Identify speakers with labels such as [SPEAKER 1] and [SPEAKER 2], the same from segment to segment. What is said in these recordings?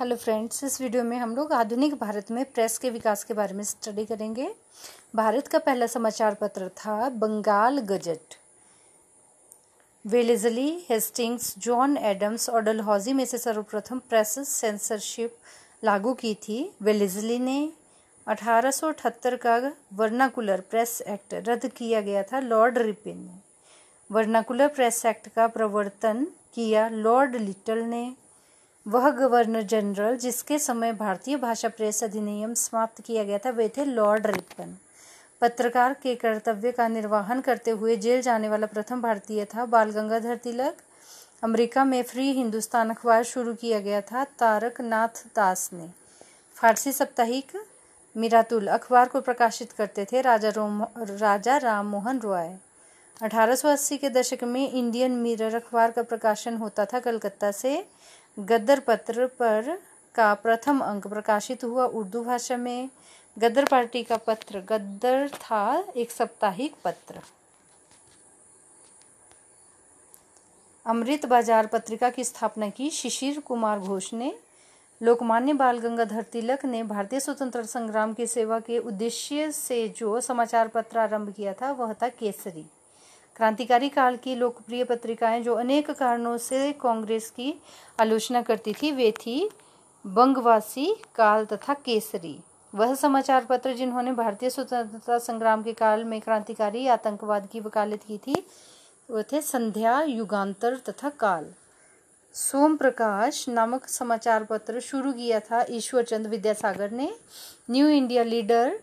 [SPEAKER 1] hello friends इस video में हम लोग आधुनिक भारत में प्रेस के विकास के बारे में स्टडी करेंगे भारत का पहला समाचार पत्र था Bengal Gazette Wellesley Hastings John Adams और डलहौजी में से सर्वप्रथम प्रेस सेंसरशिप लागू की थी वेलेजली ने 1878 का वर्नाकुलर प्रेस एक्ट रद्द किया गया था लॉर्ड रिपिन ने वर्नाकुलर प्रेस एक्ट का प्रवर्तन किया लॉर्ड लिटल ने वह गवर्नर जनरल जिसके समय भारतीय भाषा प्रेस अधिनियम समाप्त किया गया था वे थे लॉर्ड रिपन पत्रकार के कर्तव्य का निर्वाहन करते हुए जेल जाने वाला प्रथम भारतीय था बाल गंगाधर तिलक अमेरिका में फ्री हिंदुस्तान अखबार शुरू किया गया था तारक नाथ दास ने फारसी साप्ताहिक मीरातुल अखबार को प्रकाशित करते थे राजा रोम राजा राम मोहन रॉय 1880 के दशक में इंडियन मिरर अखबार का प्रकाशन होता था कलकत्ता से गदर पत्र पर का प्रथम अंक प्रकाशित हुआ उर्दू भाषा में गदर पार्टी का पत्र गद्दर था एक साप्ताहिक पत्र अमृत बाजार पत्रिका की स्थापना की शिशिर कुमार घोष ने लोकमान्य बाल गंगाधर तिलक ने भारतीय स्वतंत्र संग्राम की सेवा के उद्देश्य से जो समाचार पत्र आरंभ किया था वह था केसरी क्रांतिकारी काल की लोकप्रिय पत्रिकाएं जो अनेक कारणों से कांग्रेस की आलोचना करती थी वे थी बंगवासी काल तथा केसरी वह समाचार पत्र जिन्होंने भारतीय स्वतंत्रता संग्राम के काल में क्रांतिकारी आतंकवाद की वकालत की थी वह थे संध्या युगांतर तथा काल सोम प्रकाश नामक समाचार पत्र शुरू किया था ईश्वर चंद विद्यासागर ने New India leader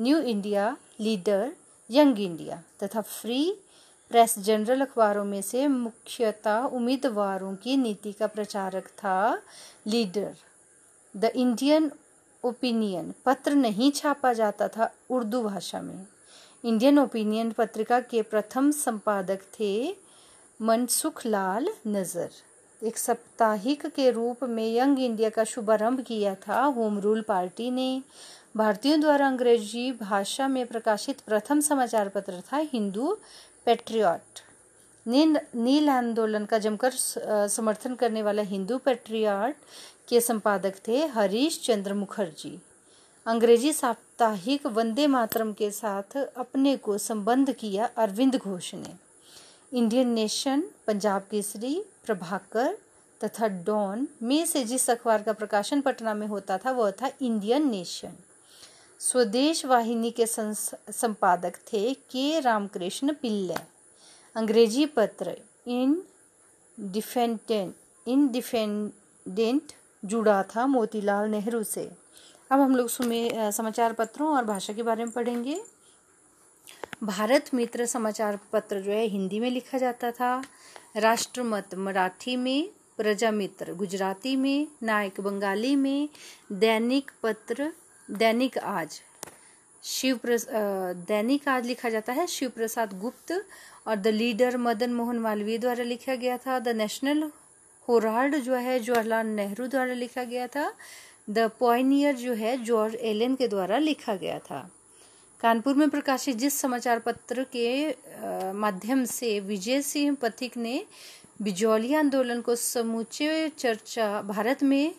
[SPEAKER 1] New India leader Young India तथा फ्री प्रेस जनरल अखबारों में से मुख्यतः उम्मीदवारों की नीति का प्रचारक था लीडर द इंडियन ओपिनियन पत्र नहीं छापा जाता था उर्दू भाषा में इंडियन ओपिनियन पत्रिका के प्रथम संपादक थे मनसुख लाल नज़र एक साप्ताहिक के रूप में यंग इंडिया का शुभारंभ किया था होम रूल पार्टी ने भारतीयों द्वारा अंग्रेजी भाषा में प्रकाशित प्रथम समाचार पत्र था हिंदू पेट्रियाट नील नील आंदोलन का जमकर समर्थन करने वाला हिंदू पेट्रियाट के संपादक थे हरीश चंद्र मुखर्जी अंग्रेजी साप्ताहिक वंदे मातरम के साथ अपने को संबंध किया अरविंद घोष ने इंडियन नेशन पंजाब केसरी प्रभाकर तथा डॉन में से जिस अखबार का प्रकाशन पटना में होता था वह था इंडियन नेशन स्वदेश वाहिनी के संपादक थे के रामकृष्ण पिल्ले अंग्रेजी पत्र इन डिफेंडेंट इन डिफेंडेंट जुड़ा था मोतीलाल नेहरू से अब हम लोग समाचार पत्रों और भाषा के बारे में पढ़ेंगे भारत मित्र समाचार पत्र जो है हिंदी में लिखा जाता था राष्ट्रमत मराठी में प्रजा मित्र गुजराती में नायक बंगाली में दैनिक पत्र दैनिक आज शिव दैनिक आज लिखा जाता है शिव प्रसाद गुप्त और द लीडर मदन मोहन मालवीय द्वारा लिखा गया था द नेशनल होराल्ड जो है जवाहरलाल नेहरू द्वारा लिखा गया था द पॉइनियर जो है जॉर्ज एलन के द्वारा लिखा गया था कानपुर में प्रकाशित जिस समाचार पत्र के माध्यम से विजय सिंह पथिक ने बिजौलिया आंदोलन को समूचे चर्चा भारत में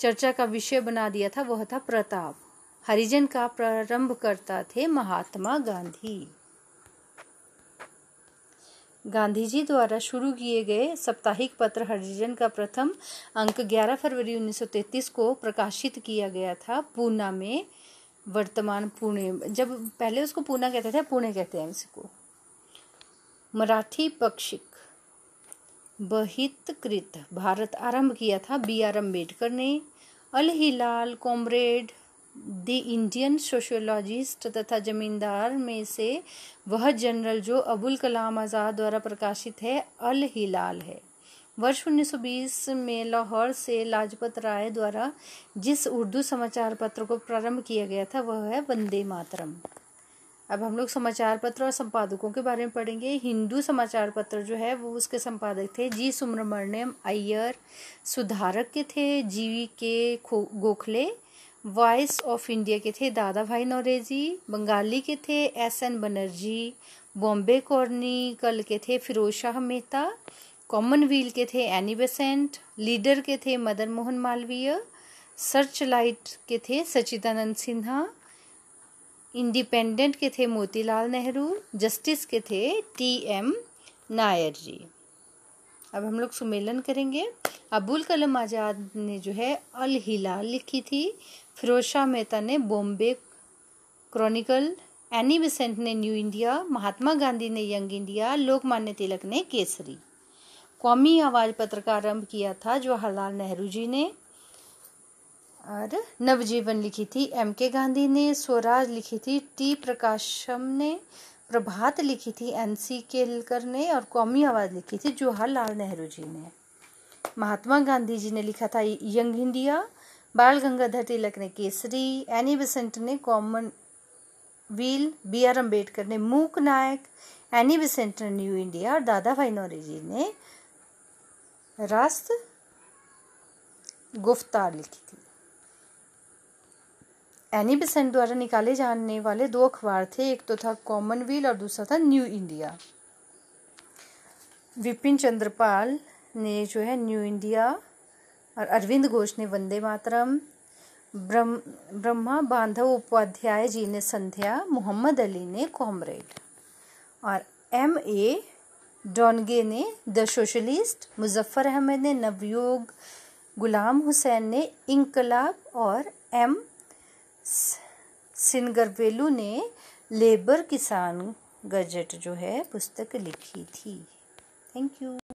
[SPEAKER 1] चर्चा का विषय बना दिया था वह था प्रताप हरिजन का प्रारंभ करता थे महात्मा गांधी गांधी जी द्वारा शुरू किए गए साप्ताहिक पत्र हरिजन का प्रथम अंक 11 फरवरी 1933 को प्रकाशित किया गया था पूना में वर्तमान पुणे जब पहले उसको पूना कहते थे पुणे कहते हैं इसको मराठी पक्षिक कृत भारत आरंभ किया था बी आर अम्बेडकर ने Al Hilal comrade the Indian sociologist तथा जमींदार में से वह जनरल जो अबुल कलाम आज़ाद द्वारा प्रकाशित है अल हिलाल है वर्ष 1920 में लाहौर से लाजपत राय द्वारा जिस उर्दू समाचार पत्र को प्रारंभ किया गया था वह है वंदे मातरम अब हम लोग समाचार पत्र और संपादकों के बारे में पढ़ेंगे हिंदू समाचार पत्र जो है वो उसके संपादक थे जी सुब्रमण्यम अय्यर सुधारक के थे जी के गोखले वॉइस ऑफ इंडिया के थे दादा भाई नौरेजी बंगाली के थे S N Banerjee Bombay chronicle के थे फिरोज शाह मेहता कॉमनवेल्थ के थे एनी बेसेंट लीडर के थे मदन मोहन मालवीय सर्च लाइट के थे सचिदानंद सिन्हा इंडिपेंडेंट के थे मोतीलाल नेहरू जस्टिस के थे टी एम नायर जी अब हम लोग सुमेलन करेंगे अबुल कलम आज़ाद ने जो है अल हिलाल लिखी थी फिरोज मेहता ने बॉम्बे क्रॉनिकल एनी बिसेंट ने न्यू इंडिया महात्मा गांधी ने यंग इंडिया लोकमान्य तिलक ने केसरी कौमी आवाज़ पत्र का आरम्भ किया था जवाहरलाल नेहरू जी ने और नवजीवन लिखी थी एम के गांधी ने स्वराज लिखी थी टी प्रकाशम ने प्रभात लिखी थी एन सी केलकर ने और कौमी आवाज़ लिखी थी जवाहरलाल नेहरू जी ने महात्मा गांधी जी ने लिखा था यंग इंडिया बाल गंगाधर तिलक ने केसरी एनी बसेंट ने commonweal B R Ambedkar ने मूक नायक एनी बसेंट ने न्यू इंडिया और दादा भाई नौरी जी ने रास्त गुफ्तार लिखी थी एनी बेसेंट द्वारा निकाले जाने वाले दो अखबार थे एक तो था कॉमनवेल और दूसरा था न्यू इंडिया विपिन चंद्रपाल ने जो है न्यू इंडिया और अरविंद घोष ने वंदे मातरम ब्रह्म ब्रह्मा बांधव उपाध्याय जी ने संध्या मोहम्मद अली ने कॉमरेड और एम ए डॉनगे ने द सोशलिस्ट मुजफ्फर अहमद ने नवयोग गुलाम हुसैन ने इंकलाब और एम सिनगरवेलू ने लेबर किसान गजट जो है पुस्तक लिखी थी थैंक यू